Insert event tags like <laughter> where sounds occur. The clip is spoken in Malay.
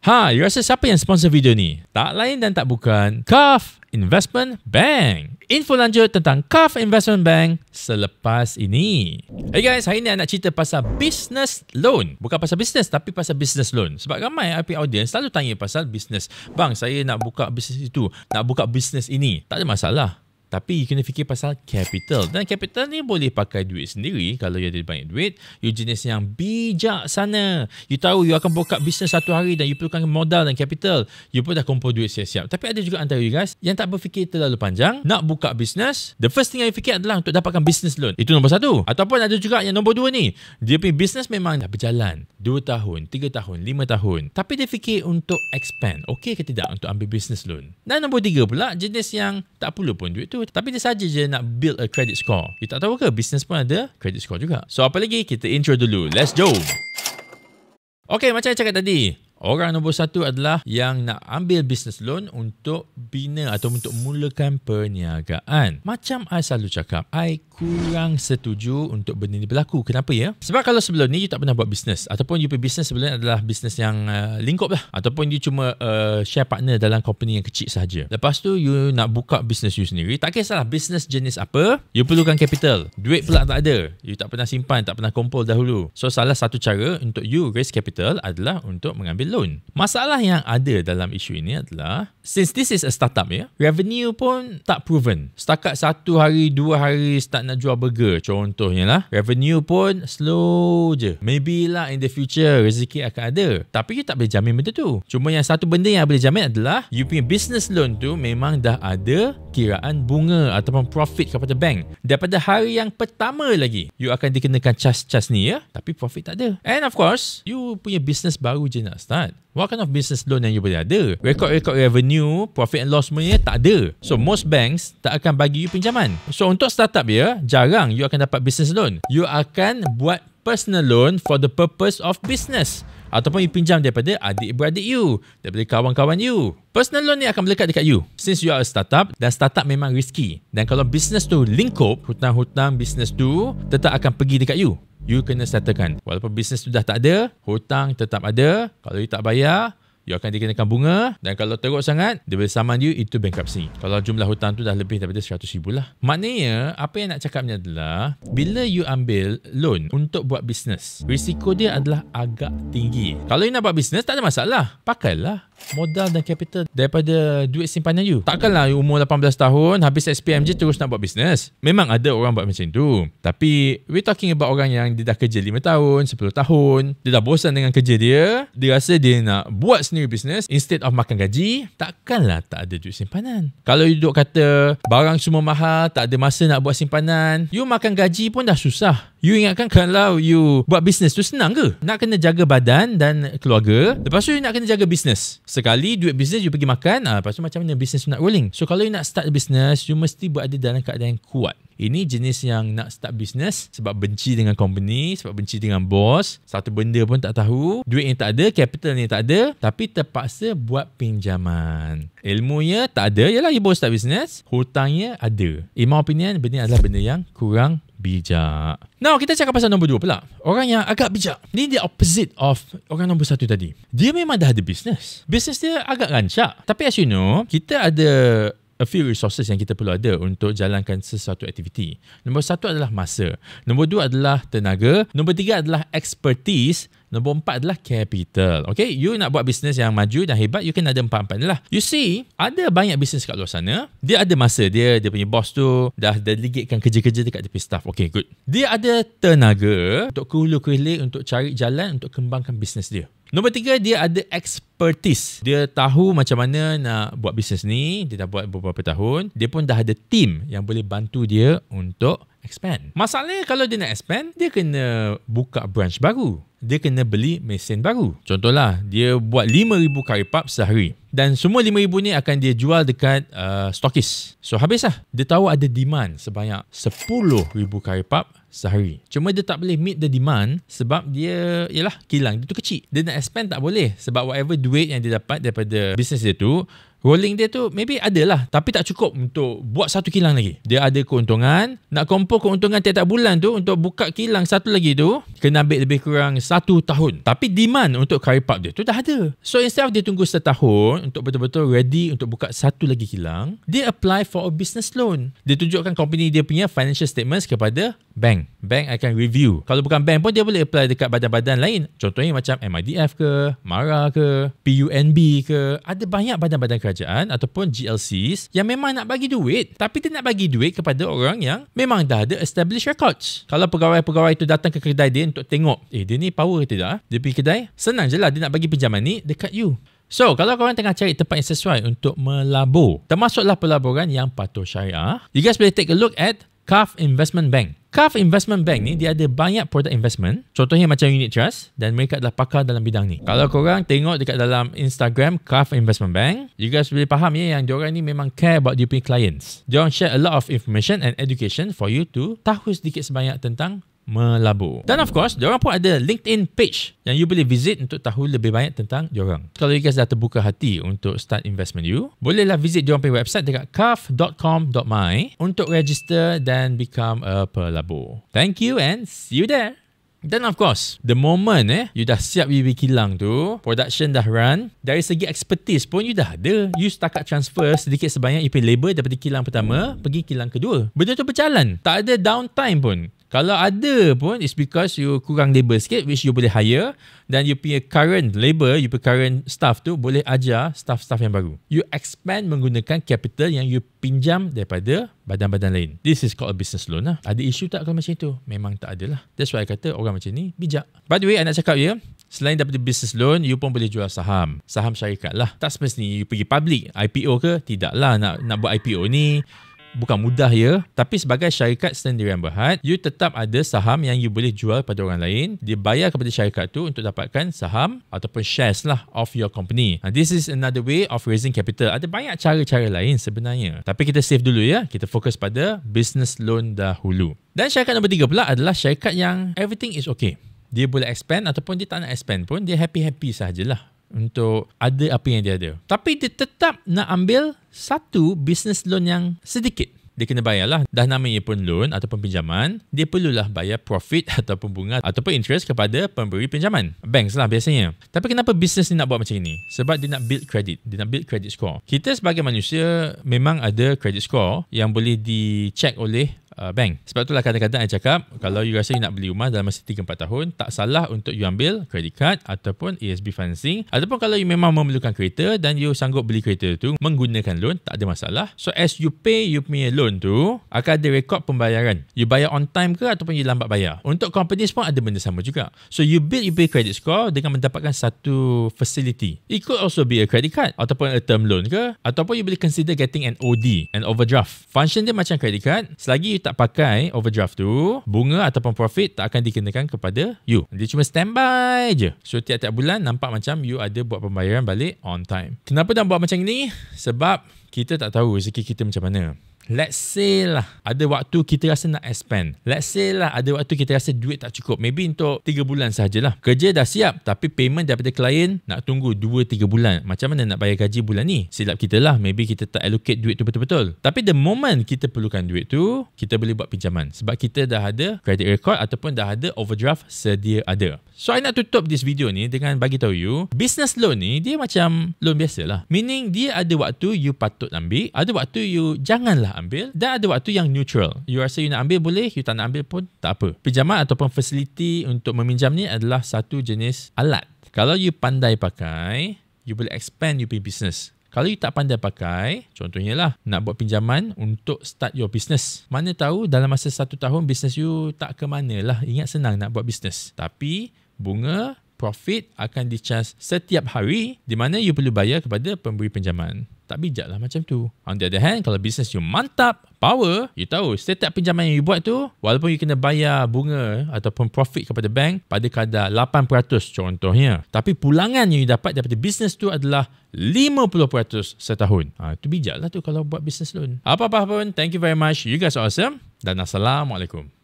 Ha, you rasa siapa yang sponsor video ni? Tak lain dan tak bukan, Cuff Investment Bank. Info lanjut tentang Cuff Investment Bank selepas ini. Hey guys, hari ni saya nak cerita pasal business loan. Bukan pasal business tapi pasal business loan. Sebab ramai IP audience selalu tanya pasal business. Bang, saya nak buka business itu, nak buka business ini. Tak ada masalah. Tapi you kena fikir pasal capital. Dan capital ni boleh pakai duit sendiri kalau you ada banyak duit. You jenis yang bijak sana. You tahu you akan buka bisnes satu hari dan you perlukan modal dan capital. You pun dah kumpul duit siap-siap. Tapi ada juga antara you guys yang tak berfikir terlalu panjang. Nak buka bisnes, the first thing yang you fikir adalah untuk dapatkan bisnes loan. Itu nombor satu. Ataupun ada juga yang nombor dua ni. Dia punya bisnes memang dah berjalan. Dua tahun, tiga tahun, lima tahun. Tapi dia fikir untuk expand. okay ke tidak untuk ambil bisnes loan? Dan nombor tiga pula, jenis yang tak perlu pun duit tu tapi dia saja je nak build a credit score. You tak tahu ke business pun ada credit score juga. So apa lagi kita intro dulu. Let's go. Okay, macam saya cakap tadi, Orang nombor satu adalah yang nak ambil business loan untuk bina atau untuk mulakan perniagaan. Macam I selalu cakap, I kurang setuju untuk benda ni berlaku. Kenapa ya? Sebab kalau sebelum ni you tak pernah buat business ataupun you punya business sebelum ni adalah business yang uh, lingkup lah ataupun you cuma uh, share partner dalam company yang kecil saja. Lepas tu you nak buka business you sendiri, tak kisahlah business jenis apa, you perlukan capital. Duit pula tak ada. You tak pernah simpan, tak pernah kumpul dahulu. So salah satu cara untuk you raise capital adalah untuk mengambil loan. Masalah yang ada dalam isu ini adalah since this is a startup ya, revenue pun tak proven. Setakat satu hari, dua hari start nak jual burger contohnya lah. Revenue pun slow je. Maybe lah in the future rezeki akan ada. Tapi kita tak boleh jamin benda tu. Cuma yang satu benda yang boleh jamin adalah you punya business loan tu memang dah ada kiraan bunga ataupun profit kepada bank. Daripada hari yang pertama lagi, you akan dikenakan cas-cas ni ya. Tapi profit tak ada. And of course, you punya business baru je nak start sangat. What kind of business loan yang you boleh ada? Record-record revenue, profit and loss semuanya tak ada. So most banks tak akan bagi you pinjaman. So untuk startup ya, jarang you akan dapat business loan. You akan buat personal loan for the purpose of business. Ataupun you pinjam daripada adik-beradik you, daripada kawan-kawan you. Personal loan ni akan melekat dekat you. Since you are a startup, dan startup memang risky. Dan kalau business tu lingkup, hutang-hutang business tu tetap akan pergi dekat you you kena settlekan. Walaupun bisnes tu dah tak ada, hutang tetap ada. Kalau you tak bayar, you akan dikenakan bunga. Dan kalau teruk sangat, dia boleh saman you, itu bankruptcy. Kalau jumlah hutang tu dah lebih daripada RM100,000 lah. Maknanya, apa yang nak cakapnya adalah, bila you ambil loan untuk buat bisnes, risiko dia adalah agak tinggi. Kalau you nak buat bisnes, tak ada masalah. Pakailah modal dan capital daripada duit simpanan you. Takkanlah you umur 18 tahun habis SPM je terus nak buat bisnes. Memang ada orang buat macam tu. Tapi we talking about orang yang dia dah kerja 5 tahun, 10 tahun. Dia dah bosan dengan kerja dia. Dia rasa dia nak buat sendiri bisnes instead of makan gaji. Takkanlah tak ada duit simpanan. Kalau you duduk kata barang semua mahal, tak ada masa nak buat simpanan. You makan gaji pun dah susah. You ingatkan kalau you buat bisnes tu senang ke? Nak kena jaga badan dan keluarga. Lepas tu you nak kena jaga bisnes. Sekali duit bisnes you pergi makan. Ha, lepas tu macam mana bisnes nak rolling. So kalau you nak start bisnes, you mesti berada dalam keadaan yang kuat. Ini jenis yang nak start bisnes sebab benci dengan company, sebab benci dengan bos. Satu benda pun tak tahu. Duit yang tak ada, capital yang tak ada. Tapi terpaksa buat pinjaman. Ilmunya tak ada. Yalah, you baru start bisnes. Hutangnya ada. In my opinion, benda adalah benda yang kurang bijak. Now, kita cakap pasal nombor dua pula. Orang yang agak bijak. Ini the opposite of orang nombor satu tadi. Dia memang dah ada business. Business dia agak rancak. Tapi as you know, kita ada a few resources yang kita perlu ada untuk jalankan sesuatu aktiviti. Nombor satu adalah masa. Nombor dua adalah tenaga. Nombor tiga adalah expertise. Nombor empat adalah capital. Okay, you nak buat bisnes yang maju dan hebat, you can ada empat-empat ni lah. You see, ada banyak bisnes kat luar sana, dia ada masa, dia dia punya bos tu dah delegatekan kerja-kerja dekat tepi staff. Okay, good. Dia ada tenaga untuk kulu-kulik, untuk cari jalan, untuk kembangkan bisnes dia. Nombor tiga, dia ada expertise. Dia tahu macam mana nak buat bisnes ni. Dia dah buat beberapa tahun. Dia pun dah ada team yang boleh bantu dia untuk expand. Masalahnya kalau dia nak expand, dia kena buka branch baru dia kena beli mesin baru. Contohlah, dia buat 5,000 kari pub sehari. Dan semua 5,000 ni akan dia jual dekat uh, stokis. So, habislah. Dia tahu ada demand sebanyak 10,000 kari pub sehari. Cuma dia tak boleh meet the demand sebab dia, yalah, kilang dia tu kecil. Dia nak expand tak boleh sebab whatever duit yang dia dapat daripada bisnes dia tu, Rolling dia tu maybe ada lah tapi tak cukup untuk buat satu kilang lagi. Dia ada keuntungan, nak kumpul keuntungan tiap-tiap bulan tu untuk buka kilang satu lagi tu kena ambil lebih kurang satu tahun. Tapi demand untuk curry puff dia tu dah ada. So instead of dia tunggu setahun untuk betul-betul ready untuk buka satu lagi kilang, dia apply for a business loan. Dia tunjukkan company dia punya financial statements kepada bank bank bank akan review kalau bukan bank pun dia boleh apply dekat badan-badan lain contohnya macam MIDF ke MARA ke PUNB ke ada banyak badan-badan kerajaan ataupun GLCs yang memang nak bagi duit tapi dia nak bagi duit kepada orang yang memang dah ada established records kalau pegawai-pegawai itu datang ke kedai dia untuk tengok eh dia ni power ke tidak dia pergi kedai senang je lah dia nak bagi pinjaman ni dekat you So, kalau korang tengah cari tempat yang sesuai untuk melabur, termasuklah pelaburan yang patuh syariah, you guys boleh take a look at Calf Investment Bank. Calf Investment Bank ni dia ada banyak produk investment. Contohnya macam unit trust dan mereka adalah pakar dalam bidang ni. Kalau korang tengok dekat dalam Instagram Calf Investment Bank, you guys boleh faham ya yang diorang ni memang care about you punya clients. Diorang share a lot of information and education for you to tahu sedikit sebanyak tentang melabu. Dan of course, orang pun ada LinkedIn page yang you boleh visit untuk tahu lebih banyak tentang orang. Kalau you guys dah terbuka hati untuk start investment you, bolehlah visit diorang punya website dekat kaf.com.my untuk register dan become a pelabu. Thank you and see you there! Then of course, the moment eh, you dah siap UV kilang tu, production dah run, dari segi expertise pun you dah ada. You setakat transfer sedikit sebanyak you punya labor daripada kilang pertama pergi kilang kedua. Benda tu berjalan. Tak ada downtime pun. Kalau ada pun, it's because you kurang labor sikit which you boleh hire dan you punya current labor, you punya current staff tu boleh ajar staff-staff yang baru. You expand menggunakan capital yang you pinjam daripada badan-badan lain. This is called a business loan lah. Ada isu tak kalau macam itu? Memang tak ada lah. That's why I kata orang macam ni bijak. By the way, I nak cakap ya, selain daripada business loan, you pun boleh jual saham. Saham syarikat lah. Tak semestinya you pergi public. IPO ke? Tidak lah nak, nak buat IPO ni bukan mudah ya tapi sebagai syarikat sendirian berhad you tetap ada saham yang you boleh jual kepada orang lain dia bayar kepada syarikat tu untuk dapatkan saham ataupun shares lah of your company Now, this is another way of raising capital ada banyak cara-cara lain sebenarnya tapi kita save dulu ya kita fokus pada business loan dahulu dan syarikat nombor tiga pula adalah syarikat yang everything is okay dia boleh expand ataupun dia tak nak expand pun dia happy-happy sahajalah untuk ada apa yang dia ada. Tapi dia tetap nak ambil satu business loan yang sedikit. Dia kena bayar lah. Dah namanya pun loan ataupun pinjaman, dia perlulah bayar profit <laughs> ataupun bunga ataupun interest kepada pemberi pinjaman. Banks lah biasanya. Tapi kenapa bisnes ni nak buat macam ni? Sebab dia nak build credit. Dia nak build credit score. Kita sebagai manusia memang ada credit score yang boleh dicek oleh uh, bank. Sebab itulah kadang-kadang saya cakap, kalau you rasa you nak beli rumah dalam masa 3-4 tahun, tak salah untuk you ambil credit card ataupun ESB financing. Ataupun kalau you memang memerlukan kereta dan you sanggup beli kereta tu menggunakan loan, tak ada masalah. So as you pay you punya loan tu, akan ada rekod pembayaran. You bayar on time ke ataupun you lambat bayar. Untuk companies pun ada benda sama juga. So you build you pay credit score dengan mendapatkan satu facility. It could also be a credit card ataupun a term loan ke ataupun you boleh consider getting an OD, an overdraft. Function dia macam credit card. Selagi you tak tak pakai overdraft tu, bunga ataupun profit tak akan dikenakan kepada you. Dia cuma standby je. So, tiap-tiap bulan nampak macam you ada buat pembayaran balik on time. Kenapa dah buat macam ni? Sebab kita tak tahu rezeki kita macam mana. Let's say lah ada waktu kita rasa nak expand. Let's say lah ada waktu kita rasa duit tak cukup. Maybe untuk 3 bulan sajalah. Kerja dah siap tapi payment daripada klien nak tunggu 2-3 bulan. Macam mana nak bayar gaji bulan ni? Silap kita lah. Maybe kita tak allocate duit tu betul-betul. Tapi the moment kita perlukan duit tu, kita boleh buat pinjaman. Sebab kita dah ada credit record ataupun dah ada overdraft sedia ada. So I nak tutup this video ni dengan bagi tahu you, business loan ni dia macam loan biasa lah. Meaning dia ada waktu you patut ambil, ada waktu you janganlah Dah ambil dan ada waktu yang neutral. You rasa you nak ambil boleh, you tak nak ambil pun tak apa. Pinjaman ataupun facility untuk meminjam ni adalah satu jenis alat. Kalau you pandai pakai, you boleh expand you punya business. Kalau you tak pandai pakai, contohnya lah, nak buat pinjaman untuk start your business. Mana tahu dalam masa satu tahun, business you tak ke mana lah. Ingat senang nak buat business. Tapi, bunga profit akan dicas setiap hari di mana you perlu bayar kepada pemberi pinjaman tak bijak lah macam tu. On the other hand, kalau business you mantap, power, you tahu setiap pinjaman yang you buat tu, walaupun you kena bayar bunga eh, ataupun profit kepada bank pada kadar 8% contohnya. Tapi pulangan yang you dapat daripada business tu adalah 50% setahun. Ha, itu bijak lah tu kalau buat business loan. Apa-apa pun, thank you very much. You guys awesome. Dan Assalamualaikum.